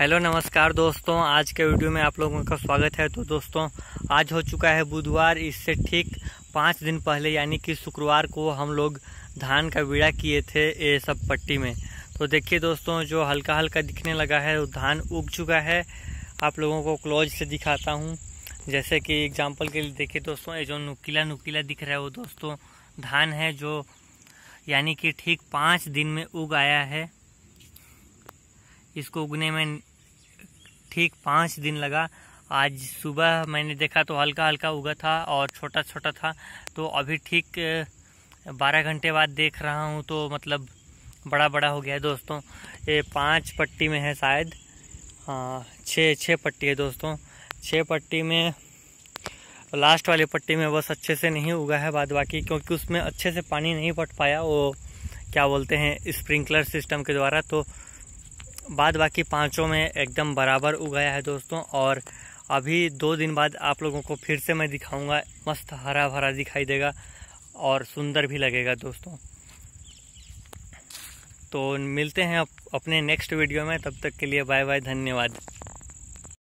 hello नमस्कार दोस्तों आज के वीडियो में आप लोगों का स्वागत है तो दोस्तों आज हो चुका है बुधवार इससे ठीक पाँच दिन पहले यानी कि शुक्रवार को हम लोग धान का बीड़ा किए थे ये सब पट्टी में तो देखिए दोस्तों जो हल्का हल्का दिखने लगा है वो धान उग चुका है आप लोगों को क्लोज से दिखाता हूँ जैसे कि एग्जाम्पल के लिए देखिए दोस्तों ये जो नुकीला नुकीला दिख रहा है वो दोस्तों धान है जो यानी कि ठीक पाँच दिन में उग आया है इसको उगने में ठीक पाँच दिन लगा आज सुबह मैंने देखा तो हल्का हल्का उगा था और छोटा छोटा था तो अभी ठीक बारह घंटे बाद देख रहा हूँ तो मतलब बड़ा बड़ा हो गया है दोस्तों ये पांच पट्टी में है शायद हाँ छः छः पट्टी है दोस्तों छः पट्टी में लास्ट वाली पट्टी में बस अच्छे से नहीं उगा है बाद बाकी क्योंकि उसमें अच्छे से पानी नहीं पट पाया वो क्या बोलते हैं स्प्रिंकलर सिस्टम के द्वारा तो बाद बाकी पाँचों में एकदम बराबर उगाया है दोस्तों और अभी दो दिन बाद आप लोगों को फिर से मैं दिखाऊंगा मस्त हरा भरा दिखाई देगा और सुंदर भी लगेगा दोस्तों तो मिलते हैं अपने नेक्स्ट वीडियो में तब तक के लिए बाय बाय धन्यवाद